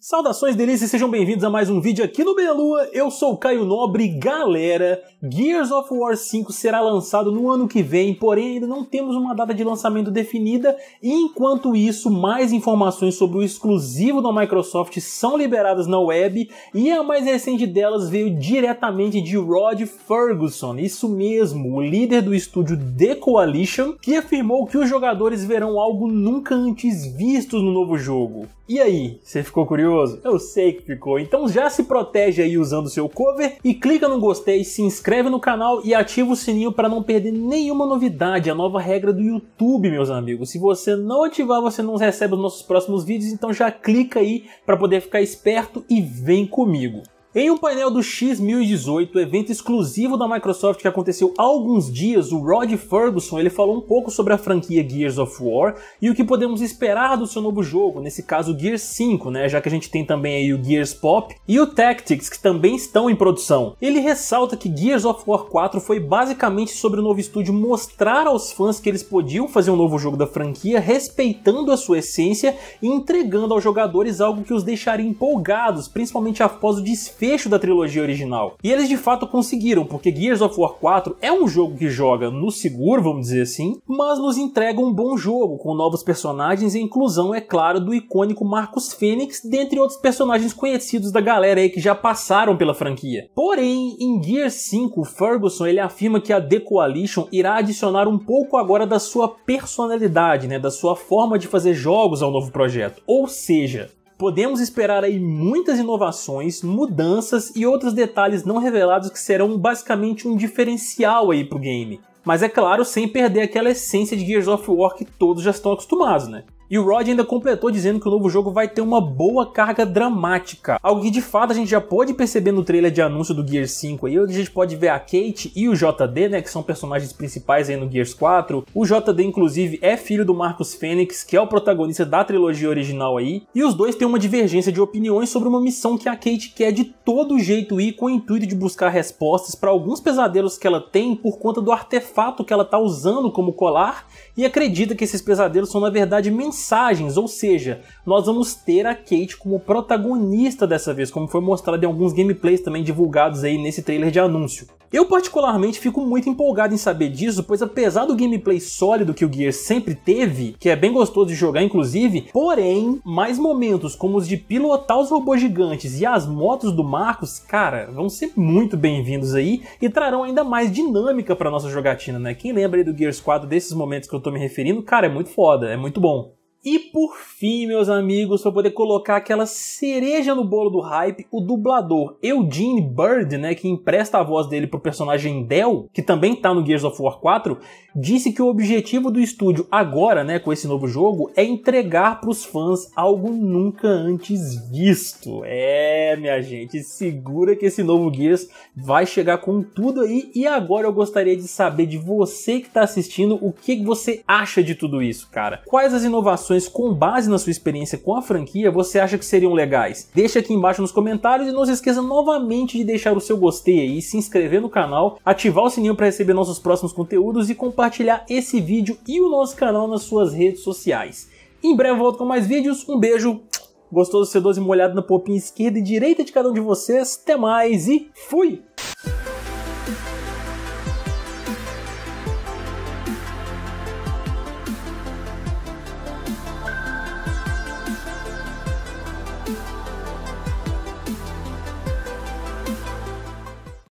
Saudações delícias e sejam bem-vindos a mais um vídeo aqui no Meia Lua. Eu sou o Caio Nobre. Galera, Gears of War 5 será lançado no ano que vem, porém ainda não temos uma data de lançamento definida. E enquanto isso, mais informações sobre o exclusivo da Microsoft são liberadas na web e a mais recente delas veio diretamente de Rod Ferguson, isso mesmo, o líder do estúdio The Coalition, que afirmou que os jogadores verão algo nunca antes visto no novo jogo. E aí, você ficou curioso? curioso? Eu sei que ficou. Então já se protege aí usando o seu cover e clica no gostei, se inscreve no canal e ativa o sininho para não perder nenhuma novidade, a nova regra do YouTube, meus amigos. Se você não ativar, você não recebe os nossos próximos vídeos, então já clica aí para poder ficar esperto e vem comigo. Em um painel do X1018, evento exclusivo da Microsoft que aconteceu há alguns dias, o Rod Ferguson ele falou um pouco sobre a franquia Gears of War e o que podemos esperar do seu novo jogo, nesse caso Gears 5, né, já que a gente tem também aí o Gears Pop e o Tactics, que também estão em produção. Ele ressalta que Gears of War 4 foi basicamente sobre o novo estúdio mostrar aos fãs que eles podiam fazer um novo jogo da franquia, respeitando a sua essência e entregando aos jogadores algo que os deixaria empolgados, principalmente após o desfecho desfecho da trilogia original. E eles de fato conseguiram, porque Gears of War 4 é um jogo que joga no seguro, vamos dizer assim, mas nos entrega um bom jogo, com novos personagens e inclusão, é claro, do icônico Marcos Fênix, dentre outros personagens conhecidos da galera aí que já passaram pela franquia. Porém, em Gears 5, Ferguson ele afirma que a The Coalition irá adicionar um pouco agora da sua personalidade, né, da sua forma de fazer jogos ao novo projeto. Ou seja, podemos esperar aí muitas inovações, mudanças e outros detalhes não revelados que serão basicamente um diferencial aí pro game. Mas é claro, sem perder aquela essência de Gears of War que todos já estão acostumados, né? E o Rod ainda completou dizendo que o novo jogo vai ter uma boa carga dramática, algo que de fato a gente já pode perceber no trailer de anúncio do Gears 5 aí, onde a gente pode ver a Kate e o JD, né, que são personagens principais aí no Gears 4. O JD, inclusive, é filho do Marcus Fênix, que é o protagonista da trilogia original aí, e os dois têm uma divergência de opiniões sobre uma missão que a Kate quer de todo jeito ir com o intuito de buscar respostas para alguns pesadelos que ela tem por conta do artefato que ela tá usando como colar, e acredita que esses pesadelos são na verdade mensagens mensagens, ou seja, nós vamos ter a Kate como protagonista dessa vez, como foi mostrado em alguns gameplays também divulgados aí nesse trailer de anúncio. Eu particularmente fico muito empolgado em saber disso, pois apesar do gameplay sólido que o Gear sempre teve, que é bem gostoso de jogar inclusive, porém, mais momentos como os de pilotar os robôs gigantes e as motos do Marcos, cara, vão ser muito bem-vindos aí e trarão ainda mais dinâmica para nossa jogatina, né? Quem lembra aí do Gears 4 desses momentos que eu tô me referindo, cara, é muito foda, é muito bom. E por fim, meus amigos, para poder colocar aquela cereja no bolo do hype, o dublador Eugene Bird, né, que empresta a voz dele pro personagem Del, que também tá no Gears of War 4, disse que o objetivo do estúdio agora, né, com esse novo jogo, é entregar pros fãs algo nunca antes visto. É, minha gente, segura que esse novo Gears vai chegar com tudo aí. E agora eu gostaria de saber de você que tá assistindo o que você acha de tudo isso, cara. Quais as inovações com base na sua experiência com a franquia você acha que seriam legais? Deixa aqui embaixo nos comentários e não se esqueça novamente de deixar o seu gostei aí, se inscrever no canal, ativar o sininho para receber nossos próximos conteúdos e compartilhar esse vídeo e o nosso canal nas suas redes sociais. Em breve volto com mais vídeos, um beijo, gostoso ser C12 molhado na popinha esquerda e direita de cada um de vocês, até mais e fui!